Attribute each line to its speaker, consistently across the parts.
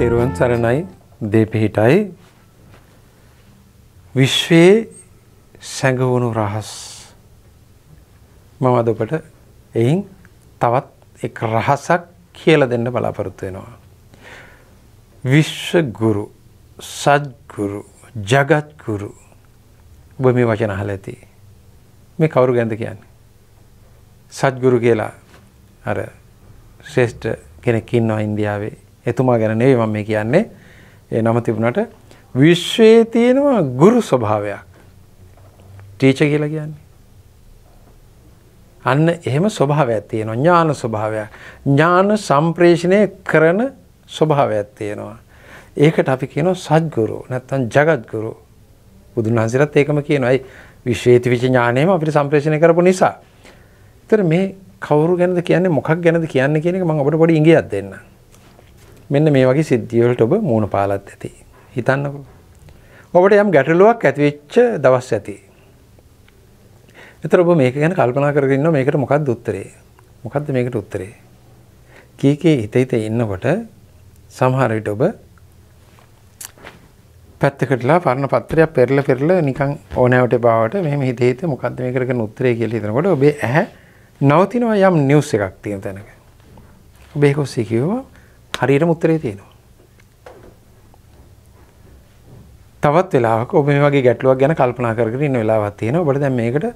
Speaker 1: තෙරුවන් සරණයි දෙපිහිටයි විශ්වයේ සැඟවුණු රහස් මම අද ඔබට එයින් තවත් එක් රහසක් කියලා දෙන්න බලාපොරොත්තු වෙනවා විශ්වගුරු සද්ගුරු ජගත්ගුරු ඔබ මේ වචන අහලා ඇති මේ කවුරු ගැනද කියන්නේ සද්ගුරු කියලා අර ශ්‍රේෂ්ඨ කෙනෙක් ඉන්නවා ඉන්දියාවේ එතුමා ගැන නෙවෙයි මම මේ කියන්නේ. ඒ නම තිබුණාට විශ්වයේ තියෙනවා ගුරු ස්වභාවයක්. ටීචර් කියලා කියන්නේ. අන්න එහෙම ස්වභාවයක් තියෙනවා ඥාන ස්වභාවයක්. ඥාන සම්ප්‍රේෂණය කරන ස්වභාවයක් තියෙනවා. ඒකට අපි කියනවා සත්ගුරු නැත්නම් ජගත්ගුරු. බුදුන් වහන්සේලාත් ඒකම කියනවා. ඒ විශ්වේති විච ඥානයම අපිට සම්ප්‍රේෂණය කරපු නිසා. ඒතර මේ කවුරු ගැනද කියන්නේ මොකක් ගැනද කියන්නේ කියන එක මම ඔබට පොඩි ඉඟියක් දෙන්නම්. මෙන්න මේ වගේ සිද්ධියවලට ඔබ මූුණ පාලත් ඇති. හිතන්නක. ඔබට යම් ගැටලුවක් ඇතිවෙච්ච දවස් ඇති. එතර ඔබ මේක ගැන කල්පනා කරගන්න මේකට මොකක් දුත්තරේ මොකක්ද මේකට උත්තරේ. කීකේ හිතහිත ඉන්නකොට සමහරවිට ඔබ පැත්තකටලා පරණ පත්තරයක් පෙරල පෙරල නිකං ඕනෑවට බාවට මෙම හිතේත මොකක්ද මේකරක උත්තරේ කියල හිතනකොට ඔබේ ඇහැ නවතිනවා යම් නිවස් එකක් තියෙන තැනක. ඔබේ කොස්සී කිව්වා හරියටම උත්තරේ තියෙනවා. තවත් වෙලාවක ඔබ මේ වගේ ගැටලුවක් ගැන කල්පනා කරගෙන ඉන්න වෙලාවක් තියෙනවා. ඔබට දැන් මේකට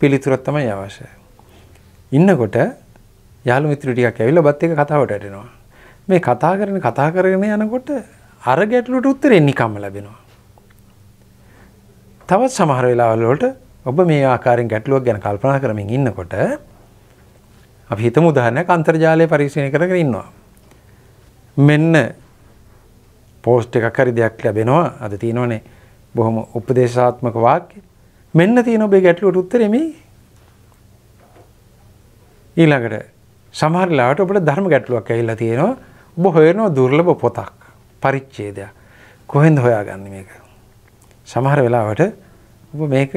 Speaker 1: පිළිතුරක් තමයි අවශ්‍ය. ඉන්නකොට යාළු මිත්‍රු ටිකක් ඇවිල්ලා ඔබත් එක්ක කතාවට වැටෙනවා. මේ කතා කරන කතා කරගෙන යනකොට අර ගැටලුවට උත්තරේ නිකම්ම ලැබෙනවා. තවත් සමහර වෙලාවල් වලට ඔබ මේ ආකාරයෙන් ගැටලුවක් ගැන කල්පනා කරමින් ඉන්නකොට අපි හිතමු උදාහරණයක් අන්තර්ජාලය පරීක්ෂණය කරගෙන ඉන්නවා. මෙන්න පෝස්ට් එකක් හරි දෙයක් ලැබෙනවා අද තියෙනවනේ බොහොම උපදේශාත්මක වාක්‍ය මෙන්න තියෙන ඔබේ ගැටලුවට උත්තරේ මේ ඊළඟට සමහර ලාවට ඔබට ධර්ම ගැටලුවක් ඇවිල්ලා තියෙනවා ඔබ හොයනවා දුර්ලභ පොතක් පරිච්ඡේදයක් කොහෙන්ද හොයාගන්නේ මේක සමහර වෙලාවට ඔබ මේක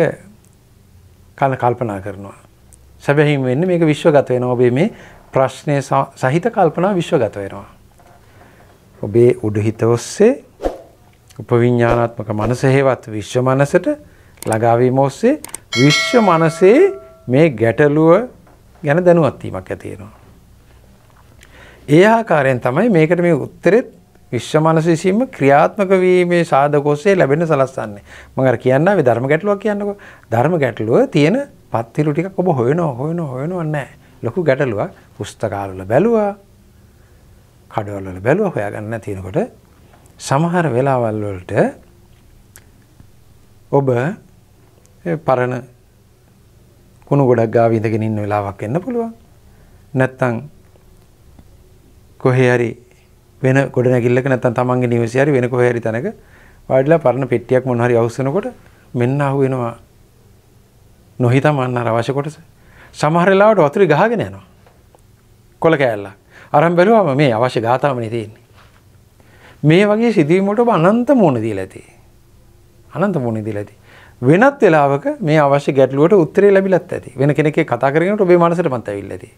Speaker 1: කන කල්පනා කරනවා සැබැහිම වෙන්නේ මේක විශ්වගත වෙනවා ඔබේ මේ ප්‍රශ්නය සහිත කල්පනා විශ්වගත වෙනවා ඔබේ උඩුහිත ඔස්සේ උපවිඤ්ඤාණාත්මක මනස හේවත් විශ්ව මනසට ළඟාවීම ඔස්සේ විශ්ව මනසේ මේ ගැටලුව ගැන දැනුවත් වීමක් ඇති වෙනවා. ඒ ආකාරයෙන් තමයි මේකට මේ උත්තරෙත් විශ්ව මනස විසීම ක්‍රියාත්මක වීමේ සාධක ඔස්සේ ලැබෙන සලස්සන්නේ. මම අර කියන්නා මේ ධර්ම ගැටලුවක් කියන්නකෝ. ධර්ම ගැටලුව තියෙන පත්තිරු ටිකක් ඔබ හොයනවා හොයනවා හොයනවා නැහැ. ලොකු ගැටලුවක් පුස්තකාලවල බැලුවා කඩවල වල බැලුවා හොයාගන්න තියෙනකොට සමහර වෙලාවල් වලට ඔබ පරණ කුණු ගොඩක් ගාව ඉඳගෙන ඉන්න වෙලාවක් එන්න පුළුවන්. නැත්තම් කොහේ හරි වෙන ගොඩනැගිල්ලක නැත්තම් තමන්ගේ නිවසේ හරි වෙන කොහේ හරි තැනක වාඩිලා පරණ පෙට්ටියක් මොන හරි අවශ්‍යනකොට මෙන්න අහු වෙනවා. නොහිතම අන්න අවශ්‍ය කොටස. සමහර වෙලාවට වතුරේ ගහගෙන යනවා. කොල කෑල්ලක්. අරම් බැලුවම මේ අවශ්‍ය ගාථාවනේ තියෙන්නේ. මේ වගේ සිදුවීමට ඔබ අනන්ත මුණ දීලා තියෙයි. අනන්ත මුණ දීලා තියෙයි. වෙනත් වෙලාවක මේ අවශ්‍ය ගැටලුවට උත්තරේ ලැබිලත් ඇති. වෙන කෙනෙක් කතා කරගෙනට ඔබේ මනසටමත් ඇවිල්ලා තියෙයි.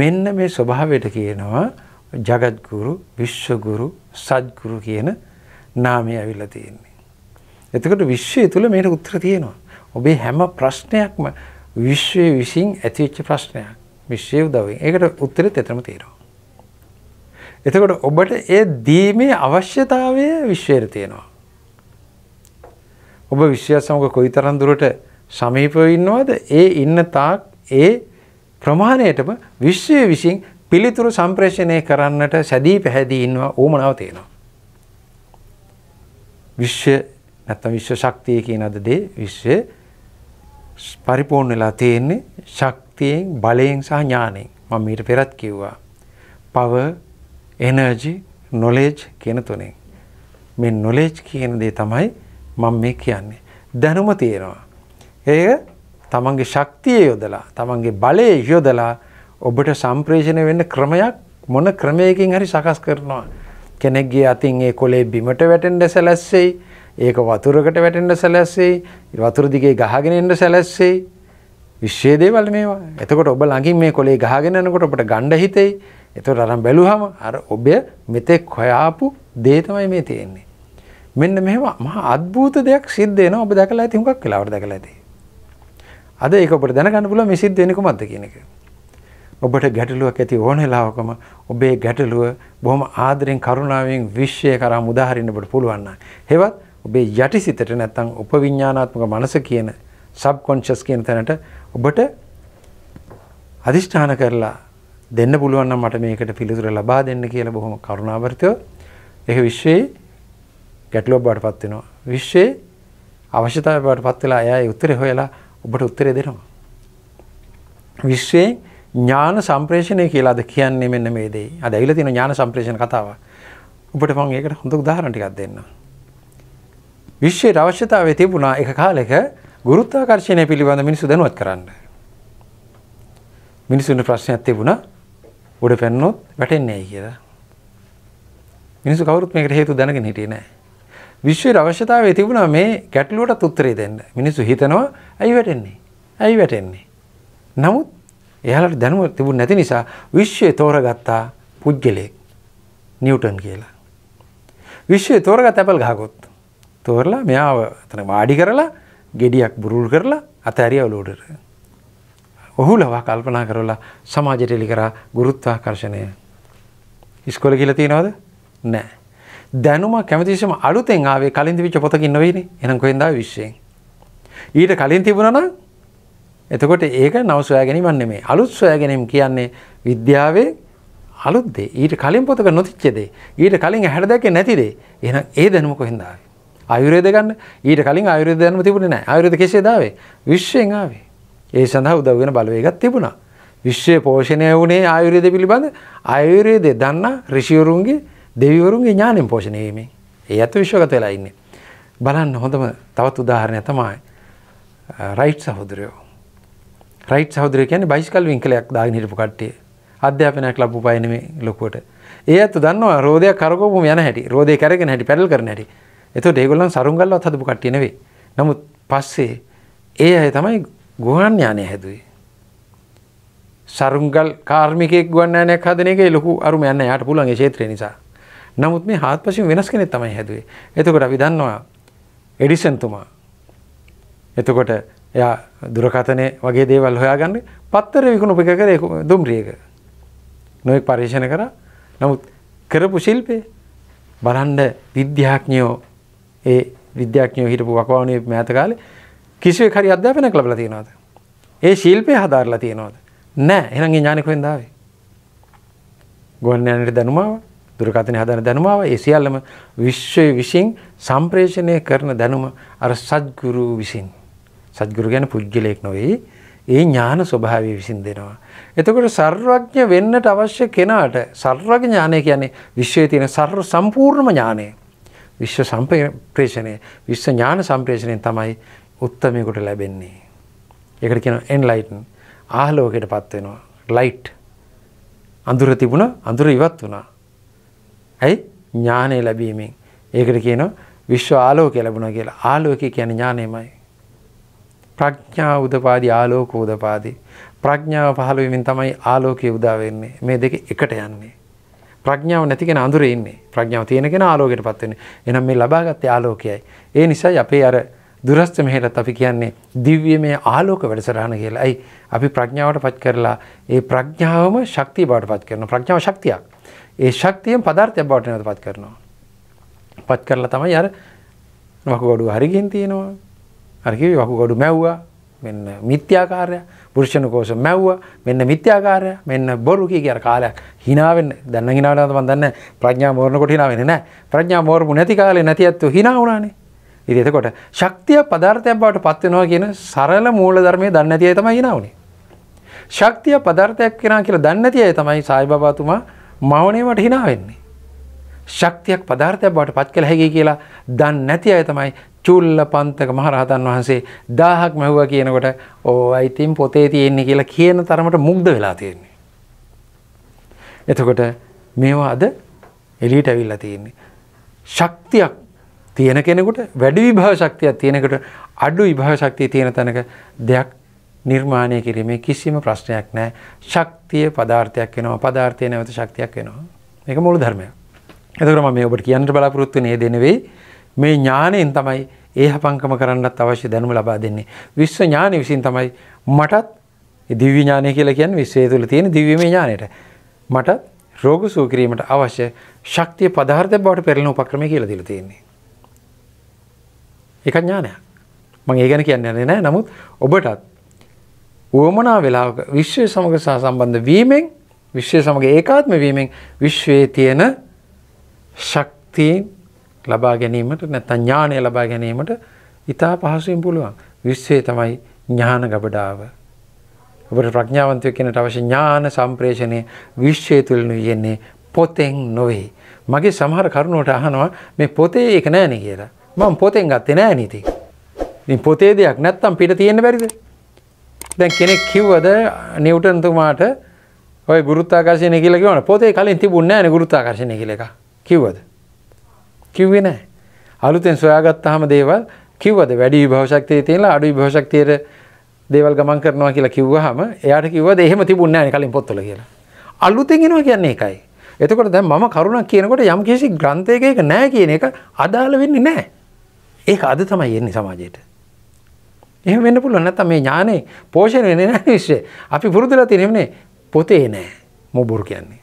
Speaker 1: මෙන්න මේ ස්වභාවයට කියනවා జగద్ගුරු, විශ්වගුරු, සත්ගුරු කියන නාමය ඇවිල්ලා තියෙන්නේ. එතකොට විශ්වය තුල මේකට උත්තර තියෙනවා. ඔබේ හැම ප්‍රශ්නයක්ම විශ්වය විසින් ඇතිවෙච්ච ප්‍රශ්නයක්. විශ්වය උදවෙන්. ඒකට උත්තරෙත් එතරම් තියෙනවා. එතකොට ඔබට ඒ දීමේ අවශ්‍යතාවය විශ්වයට තියෙනවා. ඔබ විශ්වය සමඟ කොයි තරන් දුරට සමීපව ඉන්නවාද ඒ ඉන්න තාක් ඒ ප්‍රමාණයටම විශ්වය විසින් පිළිතුරු සම්ප්‍රේෂණය කරන්නට සැදී පැහැදී ඉන්නවා ඕමනාව තියෙනවා. විශ්ව නැත්තම් විශ්ව ශක්තිය කියන අද දේ විශ්වය පරිපූර්ණ වෙලා තියෙන්නේ ශක්තියෙන් බලයෙන් සහ ඥාණයෙන්. මම මීට පෙරත් කිව්වා. power එනර්ජි නොලේජ් කියන තුනෙන්. මේ නොලේජ් කියන දේ තමයි මම මේ කියන්නේ. දැනුම තියෙනවා. ඒ තමන්ගේ ශක්තිය යොදලා තමන්ගේ බලය යොදලා ඔබට සම්ප්‍රේෂණය වෙන්න ක්‍රමයක් මොන ක්‍රමයකින් හරි සකස් කරනවා. කෙනෙක්ගේ අතින් ඒ කොලේ බිමට වැටෙන්ඩ සැලැස්සෙයි ඒක වතුරකට වැටෙන්ඩ සැලැස්සෙයි වතුර දිගේ ගහගෙන එන්න සැලැස්සෙයි විශ්ෂේදේවල් මේවා එතකොට ඔබ ළඟින් මේ කොලේ ගහගෙනනකොට ඔබට ගණ්ඩ හිතෙයි එතකොට අරන් බැලුවම අර ඔබ මෙතෙක් හොයාපු දේ තමයි මේ තියෙන්නේ. මෙන්න මෙහෙම මහා අద్භූත දෙයක් සිද්ධ වෙනවා ඔබ දැකලා ඇති හුඟක් වෙලාවට දැකලා ඇති. අද ඒක ඔබට දැනගන්න පුළුවන් මේ සිද්ධ වෙන්නේ කොහොමද කියන එක. ඔබට ගැටලුවක් ඇති ඕන වෙලාවකම ඔබේ ගැටලුව බොහොම ආදරෙන් කරුණාවෙන් විශ්වය කරා උදාහරින්න ඔබට පුළුවන් නම්. හේවත් ඔබේ යටිසිතට නැත්තම් උපවිඥානාත්මක මනස කියන සබ්කොන්ෂස් කියන තැනට ඔබට අදිෂ්ඨාන කරලා දෙන්න පුළුවන් නම් මට මේකට පිළිතුර ලබා දෙන්න කියලා බොහොම කරුණාවර්තව ඒක විශ්වයේ ගැටලුවක් බවට පත් වෙනවා. විශ්වයේ අවශ්‍යතාවය බවට පත් වෙලා එයා ඒ උත්තරේ හොයලා ඔබට උත්තරේ දෙනවා. විශ්වයේ ඥාන සම්ප්‍රේෂණය කියලාද කියන්නේ මෙන්න මේ දේ. අද ඇවිල්ලා තියෙන ඥාන සම්ප්‍රේෂණ කතාව. ඔබට මම ඒකට හොඳ උදාහරණ ටිකක් දෙන්නම්. විශ්වයේ අවශ්‍යතාවය තිබුණා එක කාලෙක ගුරුත්වාකර්ෂණය පිළිබඳ මිනිස්සු දැනුවත් කරන්න. මිනිසුන්ට ප්‍රශ්නයක් තිබුණා උඩ පැන්නොත් වැටෙන්නේ ඇයි කියලා. මිනිස්සු කවුරුත් මේකට හේතු දැනගෙන හිටියේ නැහැ. විශ්වයේ අවශ්‍යතාවය තිබුණා මේ ගැටලුවටත් උත්තරේ දෙන්න. මිනිස්සු හිතනවා ඇයි වැටෙන්නේ? ඇයි වැටෙන්නේ? නමුත් එයාලට දැනුම තිබුණ නැති නිසා විශ්වය තෝරගත්තා පුද්ගලයෙක් නිව්ටන් කියලා. විශ්වය තෝරගත් ඇපල් ගහකොත්. තෝරලා මෙයාව තන වාඩි කරලා ගෙඩියක් බුරුල් කරලා අතෑරිය ඔලෝඩට. ඔහු ලවා කල්පනා කරලා සමාජයට එලි කරා ගුරුත්වාකර්ෂණය. ඉස්කෝලේ කියලා තියෙනවද? නැහැ. දැනුම කැමතිසම අලුතෙන් ආවේ කලින් තිබිච්ච පොතකින් නෙවෙයිනේ. එහෙනම් කොහෙන්ද ආවේ විශ්යෙන්? ඊට කලින් තිබුණා නම් එතකොට ඒක නව සොයා ගැනීමක් නෙමෙයි. අලුත් සොයා ගැනීම කියන්නේ විද්‍යාවේ අලුත් දේ. ඊට කලින් පොතක නොතිච්ච දේ. ඊට කලින් ඇහැට දැකේ නැති දේ. එහෙනම් ඒ දැනුම කොහෙන්ද ආවේ? ආයුර්වේද ගන්න. ඊට කලින් ආයුර්වේද දැනුම තිබුණේ නැහැ. ආයුර්වේද කෙසේද ආවේ? විශ්යෙන් ආවේ. ඒ සඳහා උදව් වෙන බලවේගයක් තිබුණා. විශ්වයේ පෝෂණය වුණේ ආයුර්වේද පිළිබඳ ආයුර්වේදය දන්නා ඍෂිවරුන්ගේ දෙවිවරුන්ගේ ඥාණයෙන් පෝෂණය වීමෙන්. ඒ අත විශ්වගත වෙලා ඉන්නේ. බලන්න හොඳම තවත් උදාහරණයක් තමයි රයිට් සහෝදරයෝ. රයිට් සහෝදරයෝ කියන්නේ බයිසිකල් වින්කලයක් දාගෙන හිටපු කට්ටිය. අධ්‍යාපනයක් ලැබපු පය නෙමෙයි ලොකුවට. ඒ අත දන්නවා රෝදයක් කරකවපුම යන හැටි. රෝදේ කරගෙන හැටි, පැඩල් කරන හැටි. එතකොට ඒගොල්ලන් සරුංගල්ලවත් හදපු කට්ටිය නෙවෙයි. නමුත් පස්සේ ඒ අය තමයි ගුවන් යානය හැදුවේ. සරුංගල් කාර්මිකෙක් ගුවන් යානයක් හදන එක ලොකු අරුම යන්න යාට පුළුවන් ඒ ක්ෂේත්‍රය නිසා. නමුත් මේ හාත්පසින් වෙනස් කෙනෙක් තමයි හැදුවේ. එතකොට අපි දන්නවා එඩිසන් තුමා. එතකොට එයා දුරකථනය වගේ දේවල් හොයාගන්න පත්තර විකුණු එක කරේ දුම්රියක. නොයෙක් පර්යේෂණ කරා. නමුත් කරපු ශිල්පේ බලන්න විද්‍යාඥයෝ ඒ විද්‍යාඥයෝ හිටපු වකවානුවේ මෑත කාලේ කිසිවේ හරි අධ්‍යාපනයක් ලබලා තියෙනවද? ඒ ශිල්පය හදාarලා තියෙනවද? නැහැ. එහෙනම් ඒ ඥානෙ කොහෙන්ද ආවේ? ගුවන් යානයේ දැනුමාව, දුරකථනයේ හදාන දැනුමාව, ඒ සියල්ලම විශ්වයේ විසින් සම්ප්‍රේෂණය කරන දැනුම අර සත්ගුරු විසින්. සත්ගුරු කියන්නේ පුජ්‍යලයක් නෙවෙයි. ඒ ඥාන ස්වභාවය විසින් දෙනවා. එතකොට සර්වඥ වෙන්නට අවශ්‍ය කෙනාට සර්වඥ ඥානය කියන්නේ විශ්වයේ තියෙන සර්ව සම්පූර්ණම ඥානය. විශ්ව සම්ප්‍රේෂණය, විශ්ව ඥාන සම්ප්‍රේෂණයෙන් තමයි උත්තමයකුට ලැබෙන්නේ. ඒකට කියන එන්ලයිටන් ආහලෝකයට පත් වෙනවා. ලයිට් අඳුර තිබුණ අඳුර ඉවත් වුණා. ඇයි ඥානය ලැබීමෙන් ඒකට කියන විශ්ව ආලෝකය ලැබුණ කියලා ආලෝකය කියන ඥානයමයි. ප්‍රඥා උදපාදී ආලෝක උදපාදී. ප්‍රඥාව පහළුවමින් තමයි ආලෝකය උදාවෙන්නේ මේ දෙක එකට යන්නේ. ප්‍රඥාව නැතිකෙන අඳුරේ ඉන්නේ ප්‍රඥාව තියෙනකෙන ආලෝකයට පත්වෙන එනම් මේ ලබාගත්තේ ආලෝකයයි. ඒ නිසා අපේ අර දුරස්ත මෙහෙරත් අපි කියන්නේ දිව්‍යමය ආලෝක වැඩසටහන කියලා. අයි අපි ප්‍රඥාවට පත් කරලා ඒ ප්‍රඥාවම ශක්තිය බවට පත් කරනවා. ප්‍රඥාව ශක්තියක්. ඒ ශක්තියෙන් පදාර්ථයක් බවට නැවත පත් කරනවා. පත් කරලා තමයි අර වකුගඩු හරියෙන් තියෙනවා. අර කිව්වේ වකුගඩු මැව්වා. මෙන්න මිත්‍යාකාරය. පුරුෂණ කෝෂ මැව්වා. මෙන්න මිත්‍යාකාරය. මෙන්න බොරු කිය කියලා කාලයක් hina වෙන්න. දැන් නම් hina වෙනවද මන් දන්නේ නැහැ. ප්‍රඥා මෝරන කොට hina වෙන්නේ නැහැ. ප්‍රඥා මෝරපු නැති කාලේ නැති ඇත්තෝ hina වුණානේ. ඉති එතකොට ශක්තිය පධර්තයක් බවට පත්වෙනවා කියන සරල මූල ධර්මය දන්නතිය තමයි නාවනේ. ශක්තිය පධර්තයක් කෙනා කියලා දන්නතිය තමයි සයිබාතුමා මවනේමට හිනා වෙන්නේ. ශක්තියක් පධර්තයක් බවට පත් කළ හැකි කියලා දන්න නැති අය තමයි චුල්ල පන්තක මහරහතන් වහන්සේ දාහක් මැහුව කියනකොට ඕ අයිතින් පොතේ තියෙන්නේ කියලා කියන තරමට මුක්ද වෙලා තියෙන්නේ. එතකොට මේවා අද එලීට ඇවිල්ලා තියෙන්නේ. ශක්තියක් තියෙන කෙනෙකුට වැඩි විභව ශක්තියක් තියෙනකට අඩු විභව ශක්තිය තියෙන තැනක දෙයක් නිර්මාණය කිරීමේ කිසිම ප්‍රශ්නයක් නෑ ශක්තිය පදාර්ථයක් වෙනවා පදාර්ථය නැවත ශක්තියක් වෙනවා එක මුළු ධර්මය එතකරම මේ ඔබට කියන්නට බලාපොරොත්තු නේ දෙනවෙයි මේ ඥානයෙන් තමයි ඒ හපංකම කරන්නත් අවශ්‍ය දැනුම ලබා දෙන්නේ විශ්ව ඥානය විසින් තමයි මටත් දිව්‍ය ඥානය කියලා කියන්නේ විශ්වය තුළ තියෙන දිව්‍යමය ඥානයට මටත් රෝග සුව කිරීමට අවශ්‍ය ශක්තිය පදාර්ථයක් බවට පෙරළෙන උපක්‍රමය කියලා දීලා තියෙන්නේ එක ඥානයක් මං ඒ ගැන කියන්න යන්නේ නෑ නමුත් ඔබටත් වුවමනා වෙලාවක විශ්වය සමග සහ සම්බන්ධ වීමෙන් විශ්වය සමඟ ඒකාත්ම වීමෙන් විශ්වයේ තියෙන ශක්තිීන් ලබා ගැනීමට නැත ඥානය ලබා ගැනීමට ඉතා පහසුවෙන් පුළුවන් විශ්වය තමයි ඥාන ගබඩාව ඔබට ප්‍රඥාවන්තය කෙනට අවශ්‍ය ඥාන සම්ප්‍රේෂණය විශ්වය තුළනු යෙන්නේ පොතෙන් නොවේ. මගේ සමහර කරුණුවට අහනවා මේ පොතේ එක නෑන කියලා. මං පොතෙන් ගත්තේ නෑ නීති. ඉතින් පොතේ දෙයක් නැත්තම් පිට තියෙන්න බැරිද? දැන් කෙනෙක් කිව්වද නිව්ටන් තුමාට ඔය ගුරුත්වාකර්ෂණය කියලා කිව්වන පොතේ කලින් තිබුණේ නෑනේ ගුරුත්වාකර්ෂණය කියලා එකක්. කිව්වද? කිව්වේ නෑ. අලුතෙන් සොයාගත්තාම දේවල් කිව්වද වැඩි විභව ශක්තිය තියෙනවා අඩු විභව ශක්තියේ දේවල් ගමන් කරනවා කියලා කිව්වහම එයාට කිව්වද එහෙම තිබුණේ නෑනේ කලින් පොත්වල කියලා. අලුතෙන් එනවා කියන්නේ ඒකයි. එතකොට දැන් මම කරුණක් කියනකොට යම් කිසි ග්‍රන්ථයක ඒක නෑ කියන එක අදාළ වෙන්නේ නෑ. ඒක අද තමයි එන්නේ සමාජයට. එහෙම වෙන්න පුළුවන් නැත්නම් මේ ඥානේ පෝෂණය වෙන්නේ නැහැ විශ්වය. අපි පුරුදුලා තියෙන එන්නේ පොතේ නෑ මොබුරු කියන්නේ.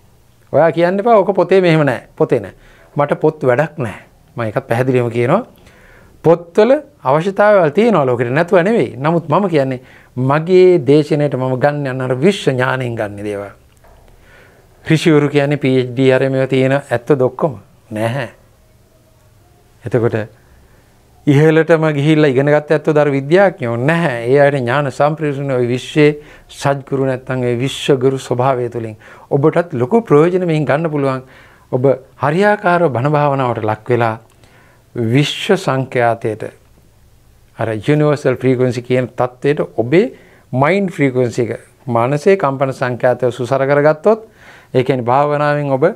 Speaker 1: ඔයා කියන්න එපා ඕක පොතේ මෙහෙම නෑ. පොතේ නෑ. මට පොත් වැඩක් නෑ. මම ඒකත් පැහැදිලිවම කියනවා. පොත්වල අවශ්‍යතාවල් තියෙනවා ලෝකෙට නැතුව නෙවෙයි. නමුත් මම කියන්නේ මගේ දේශනයට මම ගන්න යන අර විශ්ව ඥාණයෙන් ගන්න දේවල්. ඍෂිවරු කියන්නේ PhD අර මේවා තියෙන ඇත්ත දොක්කොම නැහැ. එතකොට ඉහලටම ගිහිල්ල ඉගෙනගත් ඇත්තු දර විද්‍යාඥයෝ නැහැ ඒ අයට ඥාන සම්ප්‍රේෂණ ඔය විශ්වයේ සජ්ගුරු නැත්තන් ඒ විශ්වගුරු ස්වභාවය තුළින් ඔබටත් ලොකු ප්‍රයෝජන මෙයින් ගන්න පුළුවන් ඔබ හරියාකාරව බණභාවනාවට ලක් වෙලා විශ්ව සංඛ්‍යාතයට අර යුනිවර්සල් ෆ්‍රීකන්සි කියන තත්ත්වයට ඔබේ මයින් ෆ්‍රීකන්සි එක මානසේ කම්පන සංඛ්‍යාතය සුසර කරගත්තොත් ඒකනි භාවනාවෙන් ඔබ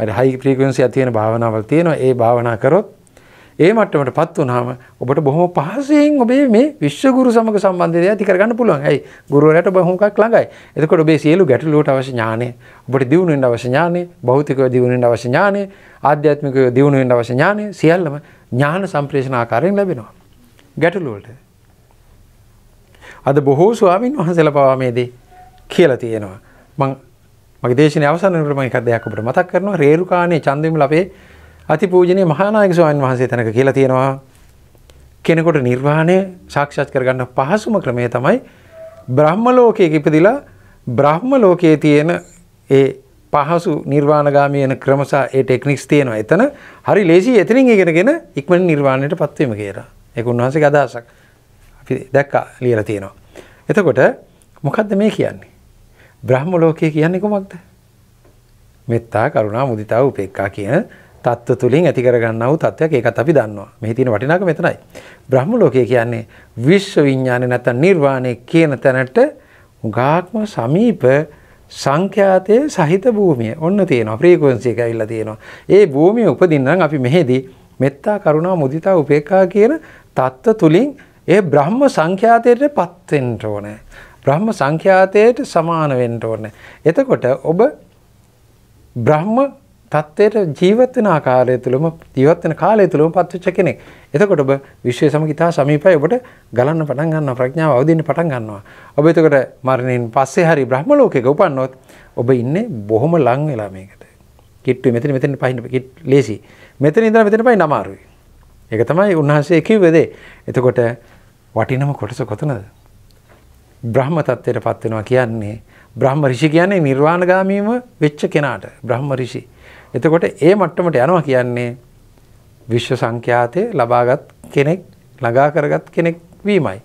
Speaker 1: හරි හයි ෆ්‍රීකන්සිය තියෙන භාවනාවල් තියෙනවා ඒ භාවනා කරොත් ඒ මට්ටමටපත් වුනහම ඔබට බොහොම පහසුවෙන් ඔබේ මේ විශ්වගුරු සමග සම්බන්ධය ඇති කරගන්න පුළුවන්. ඇයි? ගුරුවරයාට ඔබ හුඟක් ළඟයි. එතකොට ඔබේ සියලු ගැටලුවට අවශ්‍ය ඥානය, ඔබට දියුණු වෙන්න අවශ්‍ය ඥානය, භෞතිකව දියුණු වෙන්න අවශ්‍ය ඥානය, ආධ්‍යාත්මිකව දියුණු වෙන්න අවශ්‍ය ඥානය සියල්ලම ඥාන සම්ප්‍රේෂණ ආකාරයෙන් ලැබෙනවා. ගැටලු වලට. අද බොහෝ ස්වාමින් වහන්සේලා පවා මේ දේ කියලා තියෙනවා. මම මගේ දේශනේ අවසන් වෙනකොට මම එකක් දෙයක් ඔබට මතක් කරනවා රේරුකාණේ චන්දවිමල අපේ අතිපූජනීය මහානායක ස්වාමීන් වහන්සේ තැනක කියලා තියෙනවා කෙනෙකුට නිර්වාණය සාක්ෂාත් කරගන්න පහසුම ක්‍රමය තමයි බ්‍රහ්ම ලෝකයක ඉපදිලා බ්‍රහ්ම ලෝකයේ තියෙන ඒ පහසු නිර්වාණගාමී යන ක්‍රමසා ඒ ටෙක්නික්ස් තියෙනවා. එතන හරි ලේසි එතනින් ඉගෙනගෙන ඉක්මනින් නිර්වාණයටපත් වීම කියලා. ඒක උන්වහන්සේගේ අදහසක්. අපි දැක්කා ලියලා තියෙනවා. එතකොට මොකද්ද මේ කියන්නේ? බ්‍රහ්ම ලෝකය කියන්නේ කොහොමද? මෙත්තා, කරුණා, මුදිතා, උපේක්ඛා කියන තත්ත්ව තුළින් ඇති කරගන්නව තත්ත්වයක් ඒකත් අපි දන්නවා. මෙහි තියෙන වටිනාකම මෙතනයි. බ්‍රහ්ම ලෝකය කියන්නේ විශ්ව විඥානය නැත්නම් නිර්වාණය කියන තැනට උගාක්ම සමීප සංඛ්‍යාතයේ සහිත භූමිය. ඔන්න තියෙනවා. ෆ්‍රීකවෙන්සි එක ඇවිල්ලා තියෙනවා. ඒ භූමිය උපදින්න නම් අපි මෙහෙදී මෙත්තා, කරුණා, මුදිතා, උපේක්ඛා කියන තත්ත්ව තුළින් ඒ බ්‍රහ්ම සංඛ්‍යාතයටපත් වෙන්න ඕනේ. බ්‍රහ්ම සංඛ්‍යාතයට සමාන වෙන්න ඕනේ. එතකොට ඔබ බ්‍රහ්ම තත්ත්වයට ජීවත්වන ආකාරය තුළම ජීවත්වන කාලය තුළම පත්වෙච්ච කෙනෙක්. එතකොට ඔබ විශ්වය සමග ඉතා සමීපයි ඔබට ගලන්න පටන් ගන්න ප්‍රඥාව අවදින්න පටන් ගන්නවා. ඔබ එතකොට මරණයෙන් පස්සේ හරි බ්‍රහ්ම ලෝකයක උපන්නොත් ඔබ ඉන්නේ බොහොම ලං වෙලා මේකට. කිට්ටු මෙතන මෙතන පහින්න කිට් ලේසි. මෙතන ඉඳලා මෙතන පයින් අමාරුයි. ඒක තමයි උන්වහන්සේ කිව්වේ දේ. එතකොට වටිනම කොටස කොතනද? බ්‍රහ්ම තත්ත්වයට පත් වෙනවා කියන්නේ බ්‍රහ්ම ඍෂි කියන්නේ නිර්වාණගාමීව වෙච්ච කෙනාට. බ්‍රහ්ම ඍෂි එතකොට ඒ මට්ටමට යනවා කියන්නේ විශ්ව සංඛ්‍යාතය ලබාගත් කෙනෙක් ළඟා කරගත් කෙනෙක් වීමයි.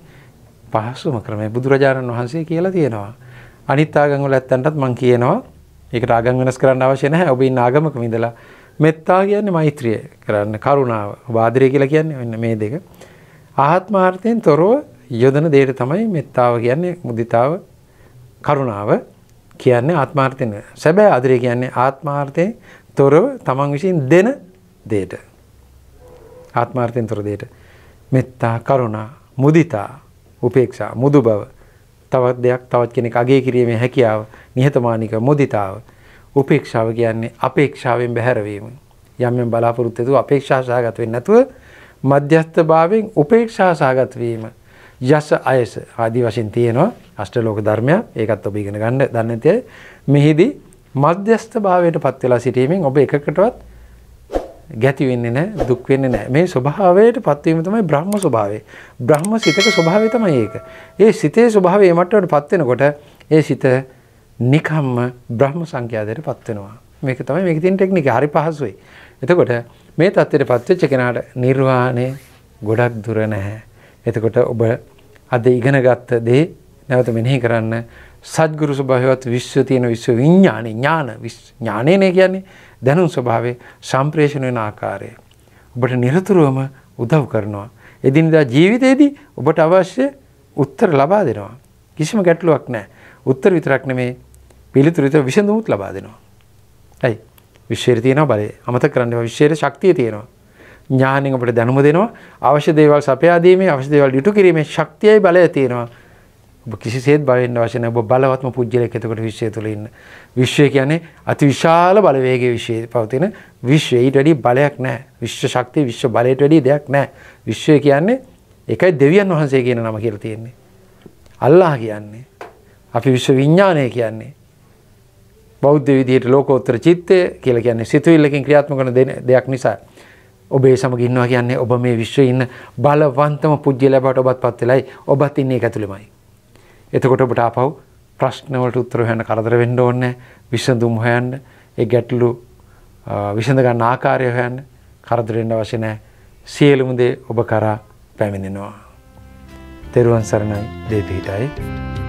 Speaker 1: පහසුම ක්‍රමය බුදුරජාණන් වහන්සේ කියලා තියෙනවා. අනිත් ආගම් වල ඇත්තන්ටත් මම කියනවා ඒකට ආගම් වෙනස් කරන්න අවශ්‍ය නැහැ. ඔබ ඉන්න ආගමක ඉඳලා මෙත්තා කියන්නේ මෛත්‍රිය කරන්න කරුණාව, වාදිරිය කියලා කියන්නේ මෙන්න මේ දෙක. ආත්මාර්ථයෙන් තොරව යොදන දෙයට තමයි මෙත්තාව කියන්නේ මුදිතාව කරුණාව කියන්නේ ආත්මාර්ථයෙන්. සැබෑ ආදරය කියන්නේ ආත්මාර්ථයෙන් තොරව තමන් විසින් දෙන දේට. ආත්මාර්ථයෙන් තොර දේට. මෙත්තා, කරුණා, මුදිතා, උපේක්ෂා, මුදු බව. තවත් දෙයක් තවත් කෙනෙක් අගය කිරීමේ හැකියාව, නිහතමානික මුදිතාව. උපේක්ෂාව කියන්නේ අපේක්ෂාවෙන් බැහැරවීම. යම් යම් බලාපොරොත්තු ඇතුව අපේක්ෂා සහගත වෙන්නේ නැතුව මධ්‍යස්ථභාවයෙන් උපේක්ෂා සහගත වීම. යස අයස ආදී වශයෙන් තියෙනවා අෂ්ටලෝක ධර්මයක් ඒකත් ඔබ ඉගෙන ගන්න දන්නේ නැති මෙහිදී මධ්‍යස්ථ භාවයට පත් වෙලා සිටීමෙන් ඔබ එකකටවත් ගැති වෙන්නේ නැහැ දුක් වෙන්නේ නැහැ මේ ස්වභාවයට පත්වීම තමයි බ්‍රහ්ම ස්වභාවය බ්‍රහ්ම සිතක ස්වභාවය තමයි ඒක ඒ සිතේ ස්වභාවය මට්ටමට පත් වෙනකොට ඒ සිත නිකම්ම බ්‍රහ්ම සංඛ්‍යාදයට පත් වෙනවා මේක තමයි මේකේ තියෙන ටෙක්නික හරි පහසුයි එතකොට මේ தත්ත්වයට පත් වෙච්ච කෙනාට නිර්වාණය ගොඩක් දුර නැහැ එතකොට ඔබ අද ඉගෙනගත්ත දේ නැවත මෙනෙහි කරන්න සද්ගුරු ස්වභාවයවත් විශ්ව තියෙන විශ්ව විඥානේ ඥාන ඥානේනේ කියන්නේ දැනුම් ස්වභාවයේ සම්ප්‍රේෂණ වෙන ආකාරය. ඔබට නිරතුරුවම උදව් කරනවා. එදිනදා ජීවිතයේදී ඔබට අවශ්‍ය උත්තර ලබා දෙනවා. කිසිම ගැටලුවක් නැහැ. උත්තර විතරක් නෙමේ පිළිතුරු විතර විසඳුමුත් ලබා දෙනවා. ඇයි? විශ්වයේ තියෙන බලය. අමතක කරන්න එපා. විශ්වයේ ශක්තිය තියෙනවා. ඥාණයෙන් අපිට දැනුම දෙනවා. අවශ්‍ය දේවල් සපයා දීමේ, අවශ්‍ය දේවල් ඉටු කිරීමේ ශක්තියයි බලය තියෙනවා. ඔබ කිසිසේත් බවෙන්න අවශ්‍ය නැහැ. ඔබ බලවත්ම පුජ්‍යලයක් එතකොට විශ්වය තුළ ඉන්න. විශ්වය කියන්නේ අතිවිශාල බලවේගයේ විශ්වයේ පවතින විශ්වය. ඊට වැඩි බලයක් නැහැ. විශ්ව ශක්තිය විශ්ව බලයට වැඩි දෙයක් නැහැ. විශ්වය කියන්නේ ඒකයි දෙවියන් වහන්සේ කියන නම කියලා තියෙන්නේ. අල්ලාහ කියන්නේ. අපි විශ්ව විඥානය කියන්නේ. බෞද්ධ විදිහට ලෝකෝත්තර චිත්තය කියලා කියන්නේ සිතුවිල්ලකින් ක්‍රියාත්මක කරන දෙයක් නිසා. ඔබේ සමග ඉන්නවා කියන්නේ ඔබ මේ විශ්වයේ ඉන්න බලවන්තම පුජ්‍යලයට ඔබත් පත් වෙලයි ඔබත් ඉන්නේ ඒක ඇතුළෙමයි. එතකොට ඔබට ආපහු ප්‍රශ්නවලට උත්තර හොයන්න කරදර වෙන්න ඕනේ විසඳුම් හොයන්න ඒ ගැටලු විසඳ ගන්න ආකාරය හොයන්න කරදර වෙන්න අවශ්‍ය නැහැ සියලුම දේ ඔබ කරා පැමිණෙනවා තෙරුවන් සරණයි දේ පිහිටයි